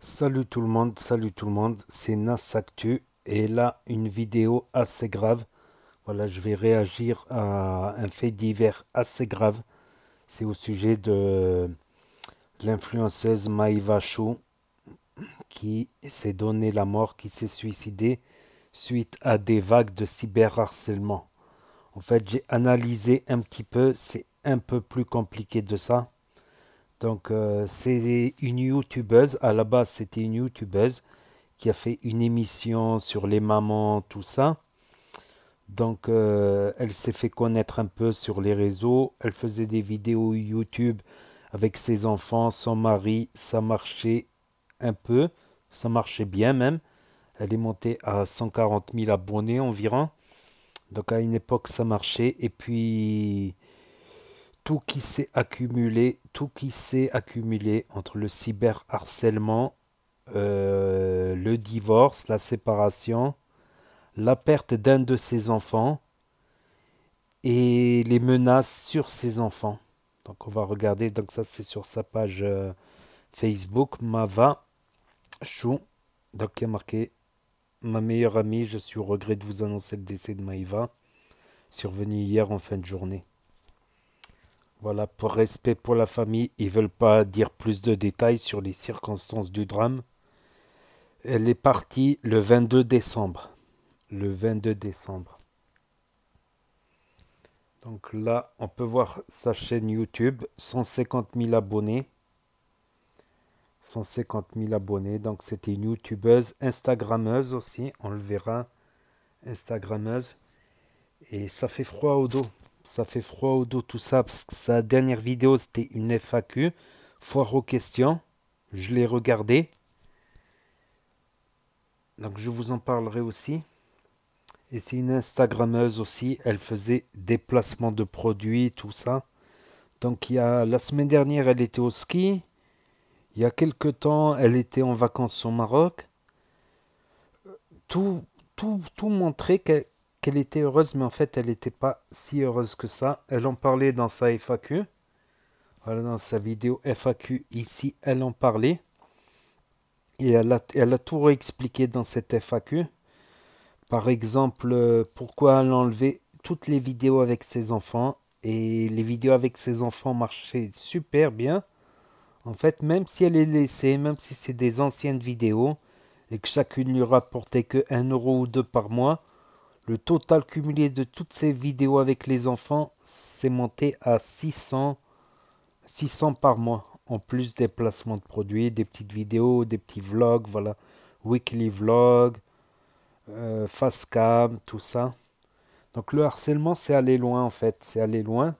Salut tout le monde, salut tout le monde, c'est Nasactu et là une vidéo assez grave. Voilà, je vais réagir à un fait divers assez grave. C'est au sujet de l'influenceuse Maïva Chou qui s'est donné la mort, qui s'est suicidée suite à des vagues de cyberharcèlement. En fait, j'ai analysé un petit peu, c'est un peu plus compliqué de ça. Donc, euh, c'est une youtubeuse. À la base, c'était une youtubeuse qui a fait une émission sur les mamans, tout ça. Donc, euh, elle s'est fait connaître un peu sur les réseaux. Elle faisait des vidéos YouTube avec ses enfants, son mari. Ça marchait un peu. Ça marchait bien même. Elle est montée à 140 000 abonnés environ. Donc, à une époque, ça marchait. Et puis, tout qui s'est accumulé, tout qui s'est accumulé entre le cyberharcèlement, harcèlement euh, le divorce, la séparation, la perte d'un de ses enfants et les menaces sur ses enfants. Donc on va regarder, donc ça c'est sur sa page euh, Facebook, Mava Chou. Donc il y a marqué Ma meilleure amie, je suis au regret de vous annoncer le décès de Maïva, survenu hier en fin de journée. Voilà, pour respect pour la famille, ils veulent pas dire plus de détails sur les circonstances du drame. Elle est partie le 22 décembre. Le 22 décembre. Donc là, on peut voir sa chaîne YouTube, 150 000 abonnés. 150 000 abonnés. Donc c'était une youtubeuse, instagrammeuse aussi, on le verra. Instagrammeuse. Et ça fait froid au dos. Ça fait froid au dos tout ça. Parce que sa dernière vidéo, c'était une FAQ. Foire aux questions. Je l'ai regardée. Donc je vous en parlerai aussi. Et c'est une Instagrammeuse aussi. Elle faisait des placements de produits, tout ça. Donc il y a, la semaine dernière, elle était au ski. Il y a quelques temps, elle était en vacances au Maroc. Euh, tout, tout, tout montrait qu'elle était heureuse, mais en fait, elle n'était pas si heureuse que ça. Elle en parlait dans sa FAQ. Voilà, dans sa vidéo FAQ ici, elle en parlait. Et elle a, elle a tout expliqué dans cette FAQ. Par exemple, euh, pourquoi elle enlevait toutes les vidéos avec ses enfants. Et les vidéos avec ses enfants marchaient super bien. En fait, même si elle est laissée, même si c'est des anciennes vidéos, et que chacune lui rapportait que 1 euro ou deux par mois, le total cumulé de toutes ces vidéos avec les enfants, s'est monté à 600, 600 par mois. En plus des placements de produits, des petites vidéos, des petits vlogs, voilà. Weekly vlog, euh, cam, tout ça. Donc le harcèlement, c'est aller loin en fait. C'est aller loin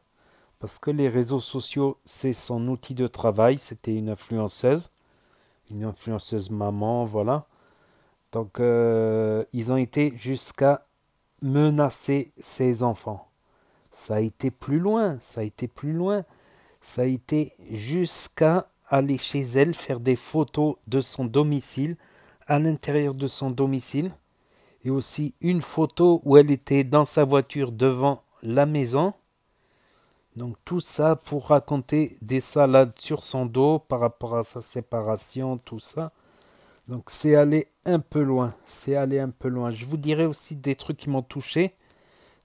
parce que les réseaux sociaux, c'est son outil de travail. C'était une influenceuse, une influenceuse maman, voilà. Donc, euh, ils ont été jusqu'à menacer ses enfants. Ça a été plus loin, ça a été plus loin, ça a été jusqu'à aller chez elle faire des photos de son domicile, à l'intérieur de son domicile, et aussi une photo où elle était dans sa voiture devant la maison. Donc tout ça pour raconter des salades sur son dos par rapport à sa séparation, tout ça. Donc c'est aller un peu loin, c'est aller un peu loin. Je vous dirai aussi des trucs qui m'ont touché.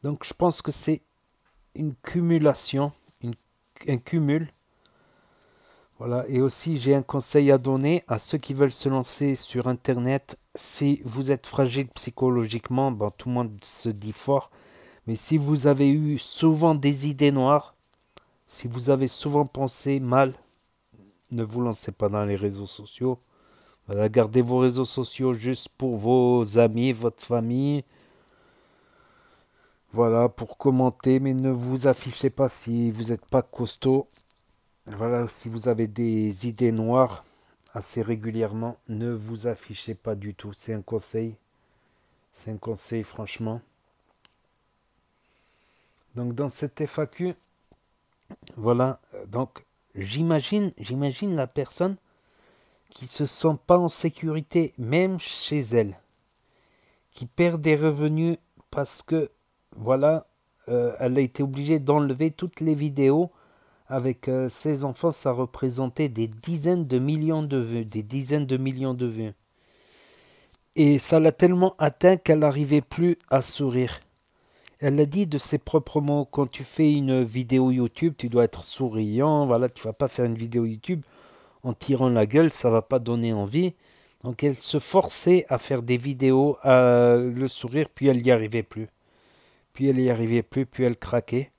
Donc je pense que c'est une cumulation, un cumul. Voilà, et aussi j'ai un conseil à donner à ceux qui veulent se lancer sur Internet. Si vous êtes fragile psychologiquement, tout le monde se dit fort, mais si vous avez eu souvent des idées noires, si vous avez souvent pensé mal, ne vous lancez pas dans les réseaux sociaux. Voilà, gardez vos réseaux sociaux juste pour vos amis, votre famille. Voilà, pour commenter, mais ne vous affichez pas si vous n'êtes pas costaud. Voilà, si vous avez des idées noires assez régulièrement, ne vous affichez pas du tout. C'est un conseil. C'est un conseil, franchement. Donc, dans cette FAQ, voilà, donc j'imagine, j'imagine la personne qui se sent pas en sécurité même chez elle. qui perd des revenus parce que voilà, euh, elle a été obligée d'enlever toutes les vidéos avec euh, ses enfants, ça représentait des dizaines de millions de vues, des dizaines de millions de vues. Et ça l'a tellement atteint qu'elle n'arrivait plus à sourire. Elle a dit de ses propres mots, quand tu fais une vidéo YouTube, tu dois être souriant, voilà, tu vas pas faire une vidéo YouTube en tirant la gueule, ça va pas donner envie. Donc elle se forçait à faire des vidéos, à le sourire, puis elle n'y arrivait plus. Puis elle n'y arrivait plus, puis elle craquait.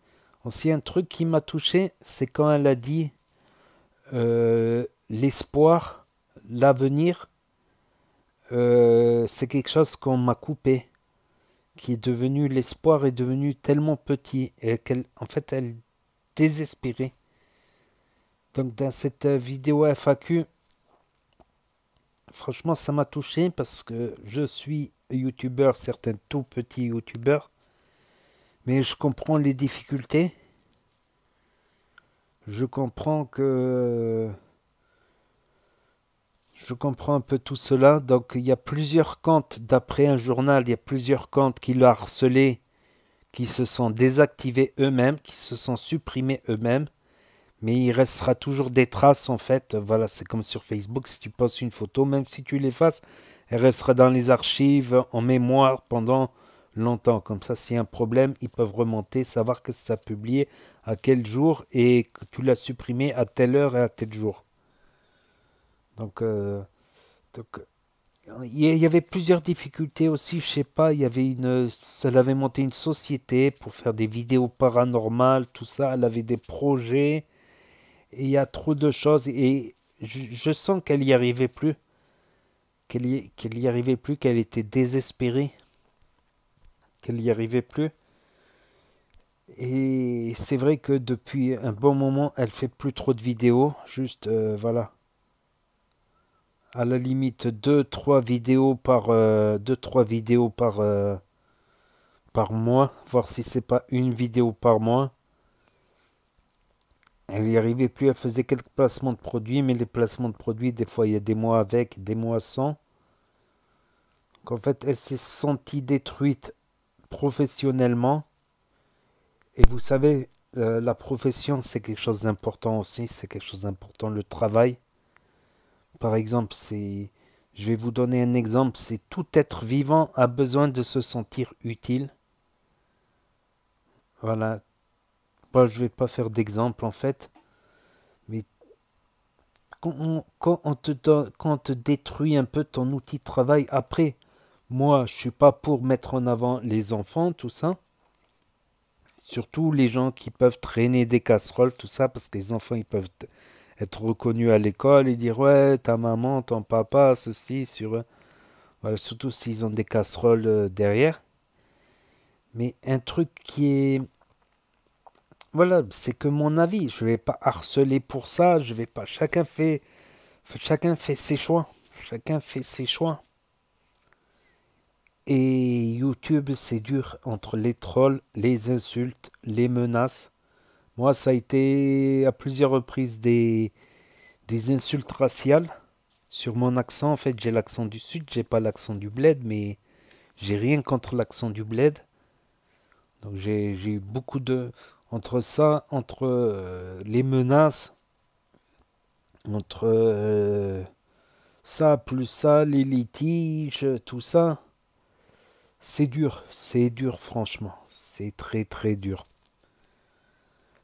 Aussi, un truc qui m'a touché, c'est quand elle a dit euh, l'espoir, l'avenir, euh, c'est quelque chose qu'on m'a coupé, qui est devenu, l'espoir est devenu tellement petit, et en fait, elle désespérait. Donc dans cette euh, vidéo FAQ, franchement ça m'a touché parce que je suis youtubeur, certains tout petits youtubeurs, mais je comprends les difficultés. Je comprends que je comprends un peu tout cela. Donc il y a plusieurs comptes, d'après un journal, il y a plusieurs comptes qui l'ont harcelé, qui se sont désactivés eux-mêmes, qui se sont supprimés eux-mêmes mais il restera toujours des traces en fait. Voilà, c'est comme sur Facebook, si tu postes une photo, même si tu l'effaces, elle restera dans les archives, en mémoire pendant longtemps. Comme ça, s'il y a un problème, ils peuvent remonter, savoir que ça a publié à quel jour et que tu l'as supprimé à telle heure et à tel jour. Donc, euh, il y avait plusieurs difficultés aussi, je sais pas, il y avait une, elle avait monté une société pour faire des vidéos paranormales, tout ça, elle avait des projets, il y a trop de choses et je, sens qu'elle n'y arrivait plus. Qu'elle n'y y arrivait plus, qu'elle était désespérée. Qu'elle n'y arrivait plus. Et c'est vrai que depuis un bon moment, elle fait plus trop de vidéos. Juste, euh, voilà. À la limite, 2-3 vidéos par... deux, trois vidéos par... Euh, euh, par mois, voir si c'est pas une vidéo par mois. Elle n'y arrivait plus, elle faisait quelques placements de produits, mais les placements de produits, des fois, il y a des mois avec, des mois sans. En fait, elle s'est sentie détruite professionnellement. Et vous savez, euh, la profession, c'est quelque chose d'important aussi, c'est quelque chose d'important, le travail. Par exemple, c'est... Je vais vous donner un exemple, c'est tout être vivant a besoin de se sentir utile. Voilà, je vais pas faire d'exemple en fait, mais quand on, quand te quand on te détruit un peu ton outil de travail après, moi je suis pas pour mettre en avant les enfants, tout ça. Surtout les gens qui peuvent traîner des casseroles, tout ça, parce que les enfants ils peuvent être reconnus à l'école et dire ouais ta maman, ton papa, ceci, sur voilà, surtout s'ils ont des casseroles euh, derrière. Mais un truc qui est voilà, c'est que mon avis. Je ne vais pas harceler pour ça. Je vais pas. Chacun fait, chacun fait ses choix. Chacun fait ses choix. Et YouTube, c'est dur entre les trolls, les insultes, les menaces. Moi, ça a été à plusieurs reprises des, des insultes raciales sur mon accent. En fait, j'ai l'accent du sud, j'ai pas l'accent du bled, mais j'ai rien contre l'accent du bled. Donc j'ai eu beaucoup de entre ça, entre euh, les menaces, entre euh, ça plus ça, les litiges, tout ça, c'est dur, c'est dur franchement, c'est très très dur.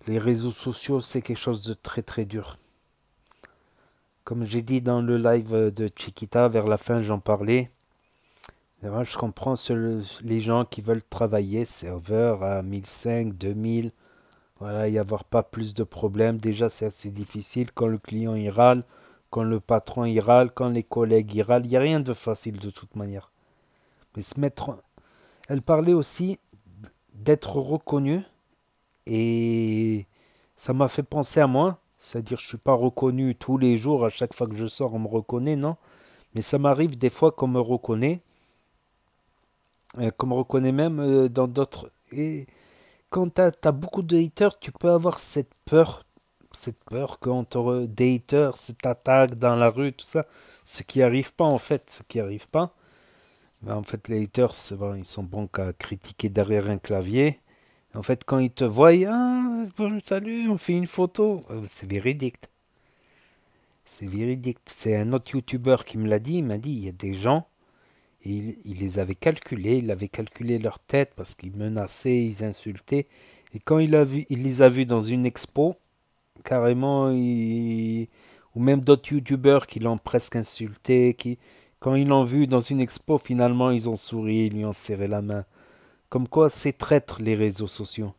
Les réseaux sociaux, c'est quelque chose de très très dur. Comme j'ai dit dans le live de Chiquita, vers la fin j'en parlais. Je comprends les gens qui veulent travailler serveur à 1005, 2000, voilà, y avoir pas plus de problèmes. Déjà, c'est assez difficile quand le client y râle, quand le patron y râle, quand les collègues y râlent. Il n'y a rien de facile de toute manière. Mais se mettre. Elle parlait aussi d'être reconnu et ça m'a fait penser à moi. C'est-à-dire, je suis pas reconnu tous les jours. À chaque fois que je sors, on me reconnaît, non Mais ça m'arrive des fois qu'on me reconnaît, euh, qu'on me reconnaît même euh, dans d'autres. Et quand tu as, beaucoup de haters, tu peux avoir cette peur. Cette peur qu'on te des haters attaque dans la rue, tout ça. Ce qui arrive pas en fait, ce qui arrive pas. Ben, en fait, les haters, ils sont bons qu'à critiquer derrière un clavier. En fait, quand ils te voient, ah, salut, on fait une photo. Euh, c'est véridique. C'est véridique. C'est un autre youtubeur qui me l'a dit. Il m'a dit, il y a des gens, il, les avait calculés, il avait calculé leur tête parce qu'ils menaçaient, ils insultaient. Et quand il, a vu, il les a vus dans une expo, carrément, ou même d'autres youtubeurs qui l'ont presque insulté, qui, quand ils l'ont vu dans une expo, finalement, ils ont souri, ils lui ont serré la main. Comme quoi, c'est traître les réseaux sociaux.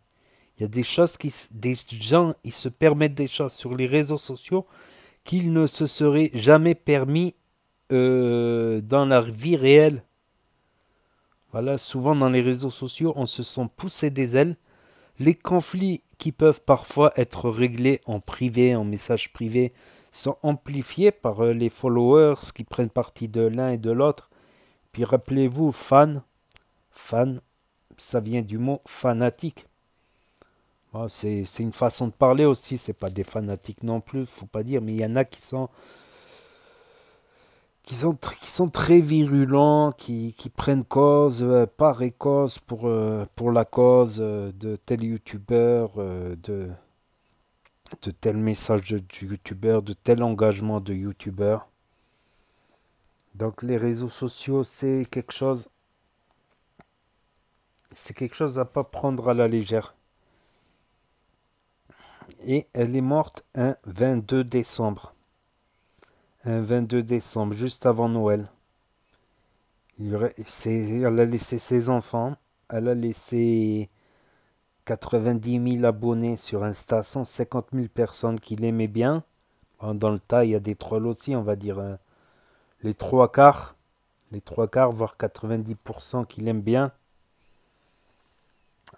Il y a des choses qui, des gens, ils se permettent des choses sur les réseaux sociaux qu'ils ne se seraient jamais permis euh, dans la vie réelle. Voilà, souvent dans les réseaux sociaux, on se sent poussé des ailes. Les conflits qui peuvent parfois être réglés en privé, en message privé, sont amplifiés par euh, les followers qui prennent parti de l'un et de l'autre. Puis rappelez-vous, fan, fan, ça vient du mot fanatique. c'est une façon de parler aussi, c'est pas des fanatiques non plus, faut pas dire, mais il y en a qui sont qui sont, qui sont très virulents, qui, prennent cause euh, par et cause pour, euh, pour la cause euh, de tel youtubeur, de, de tel message de, youtubeur, de tel engagement de youtubeur. Donc les réseaux sociaux, c'est quelque chose... C'est quelque chose à pas prendre à la légère. Et elle est morte un 22 décembre un 22 décembre, juste avant Noël. elle a laissé ses enfants, elle a laissé 90 000 abonnés sur Insta, 150 000 personnes qui l'aimaient bien. Dans le tas, il y a des trolls aussi, on va dire euh, les trois quarts, les trois quarts, voire 90% qui l'aiment bien.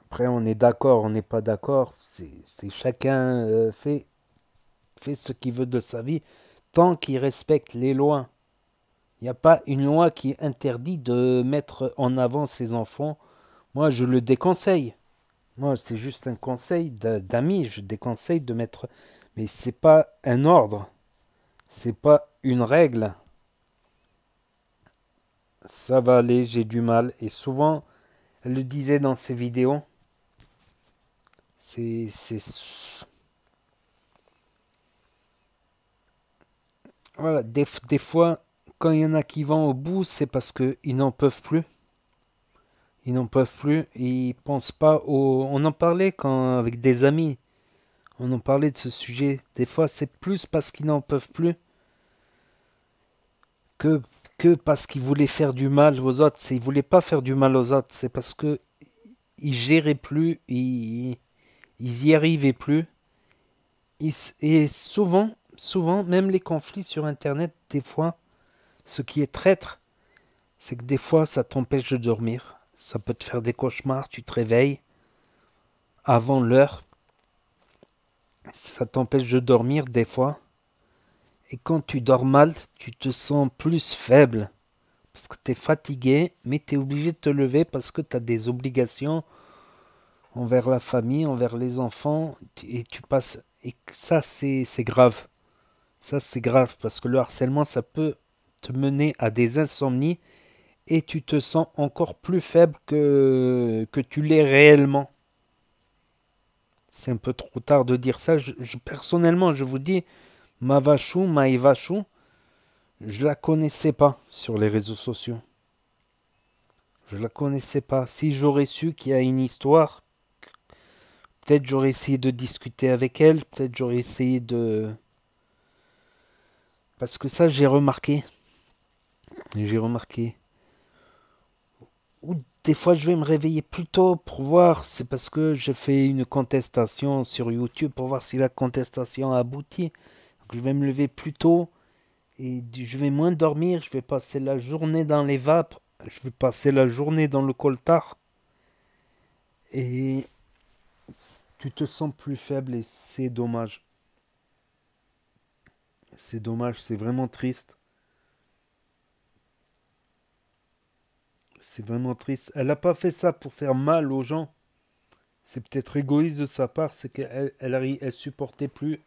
Après, on est d'accord, on n'est pas d'accord. C'est chacun euh, fait, fait ce qu'il veut de sa vie tant qu'ils respectent les lois. Il n'y a pas une loi qui interdit de mettre en avant ses enfants. Moi, je le déconseille. Moi, c'est juste un conseil d'amis. Je déconseille de mettre. Mais c'est pas un ordre. C'est pas une règle. Ça va aller, j'ai du mal. Et souvent, elle le disait dans ses vidéos. C'est. Voilà, des, fois, quand il y en a qui vont au bout, c'est parce qu'ils n'en peuvent plus. Ils n'en peuvent plus. Ils pensent pas au. On en parlait quand avec des amis. On en parlait de ce sujet. Des fois, c'est plus parce qu'ils n'en peuvent plus que, que parce qu'ils voulaient faire du mal aux autres. Ils voulaient pas faire du mal aux autres. C'est parce que ils géraient plus. Ils, ils y arrivaient plus. Ils, et souvent, souvent, même les conflits sur Internet, des fois, ce qui est traître, c'est que des fois, ça t'empêche de dormir. Ça peut te faire des cauchemars, tu te réveilles avant l'heure. Ça t'empêche de dormir des fois. Et quand tu dors mal, tu te sens plus faible. Parce que tu es fatigué, mais tu es obligé de te lever parce que tu as des obligations envers la famille, envers les enfants. Et tu passes. Et ça, c'est grave. Ça, c'est grave parce que le harcèlement, ça peut te mener à des insomnies et tu te sens encore plus faible que, que tu l'es réellement. C'est un peu trop tard de dire ça. Je, personnellement, je vous dis, ma vachou, ma Ivachou, je la connaissais pas sur les réseaux sociaux. Je la connaissais pas. Si j'aurais su qu'il y a une histoire, peut-être j'aurais essayé de discuter avec elle, peut-être j'aurais essayé de, parce que ça, j'ai remarqué. J'ai remarqué. Ou des fois, je vais me réveiller plus tôt pour voir. C'est parce que j'ai fait une contestation sur YouTube pour voir si la contestation a abouti. je vais me lever plus tôt. Et je vais moins dormir. Je vais passer la journée dans les vapes. Je vais passer la journée dans le coltard. Et tu te sens plus faible et c'est dommage. C'est dommage, c'est vraiment triste. C'est vraiment triste. Elle n'a pas fait ça pour faire mal aux gens. C'est peut-être égoïste de sa part, c'est qu'elle elle, elle, supportait plus.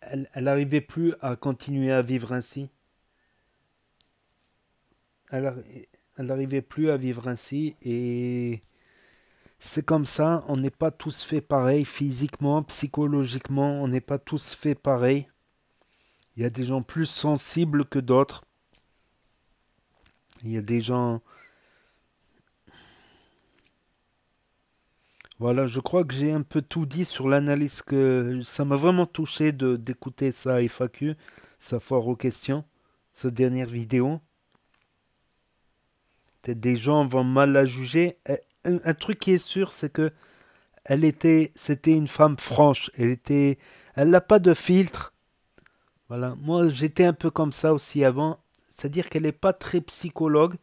Elle n'arrivait plus à continuer à vivre ainsi. Elle n'arrivait plus à vivre ainsi et c'est comme ça, on n'est pas tous faits pareil physiquement, psychologiquement, on n'est pas tous faits pareil. Il y a des gens plus sensibles que d'autres. Il y a des gens... Voilà, je crois que j'ai un peu tout dit sur l'analyse que ça m'a vraiment touché d'écouter ça FAQ, sa foire aux questions, sa dernière vidéo. Peut-être des gens vont mal la juger. Eh, un, truc qui est sûr, c'est que elle était, c'était une femme franche. Elle était, elle n'a pas de filtre. Voilà. Moi, j'étais un peu comme ça aussi avant. C'est-à-dire qu'elle n'est pas très psychologue.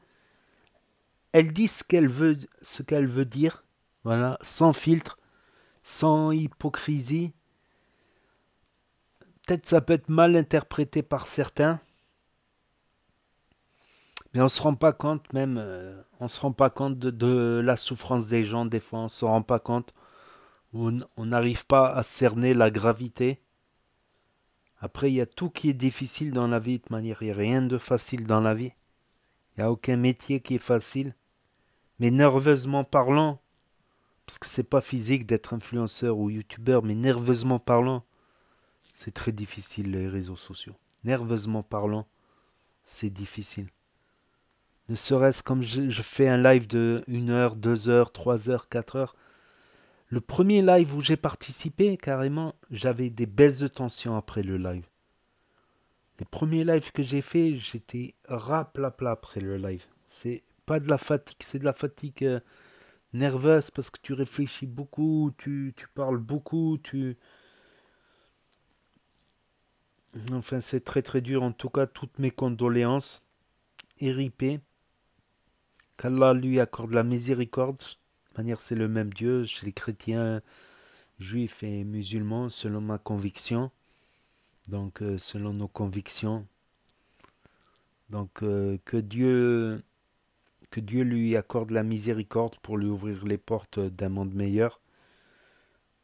Elle dit ce qu'elle veut, ce qu'elle veut dire. Voilà, sans filtre, sans hypocrisie. Peut-être ça peut être mal interprété par certains on se rend pas compte même, euh, on se rend pas compte de, la souffrance des gens des fois, on se rend pas compte, on n'arrive pas à cerner la gravité. Après, il y a tout qui est difficile dans la vie de manière, il n'y a rien de facile dans la vie. Il n'y a aucun métier qui est facile. Mais nerveusement parlant, parce que c'est pas physique d'être influenceur ou youtubeur, mais nerveusement parlant, c'est très difficile les réseaux sociaux. Nerveusement parlant, c'est difficile. Ne serait-ce comme je, fais un live de 1 heure, 2 heures, 3 heures, 4 heures. Le premier live où j'ai participé, carrément, j'avais des baisses de tension après le live. Les premiers lives que j'ai fait, j'étais raplapla après le live. C'est pas de la fatigue, c'est de la fatigue euh, nerveuse parce que tu réfléchis beaucoup, tu, parles beaucoup, tu. Enfin, c'est très très dur. En tout cas, toutes mes condoléances. RIP qu'Allah lui accorde la miséricorde. manière, c'est le même Dieu chez les chrétiens, juifs et musulmans, selon ma conviction. Donc, euh, selon nos convictions. Donc, euh, que Dieu que Dieu lui accorde la miséricorde pour lui ouvrir les portes d'un monde meilleur,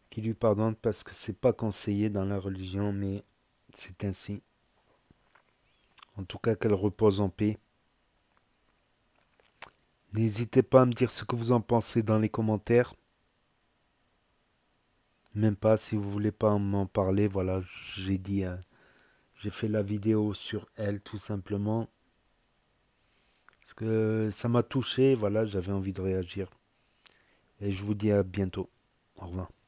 qui lui pardonne parce que c'est pas conseillé dans la religion, mais c'est ainsi. En tout cas, qu'elle repose en paix. N'hésitez pas à me dire ce que vous en pensez dans les commentaires. Même pas si vous voulez pas m'en parler. Voilà, j'ai dit, euh, j'ai fait la vidéo sur elle tout simplement. Parce que ça m'a touché. Voilà, j'avais envie de réagir. Et je vous dis à bientôt. Au revoir.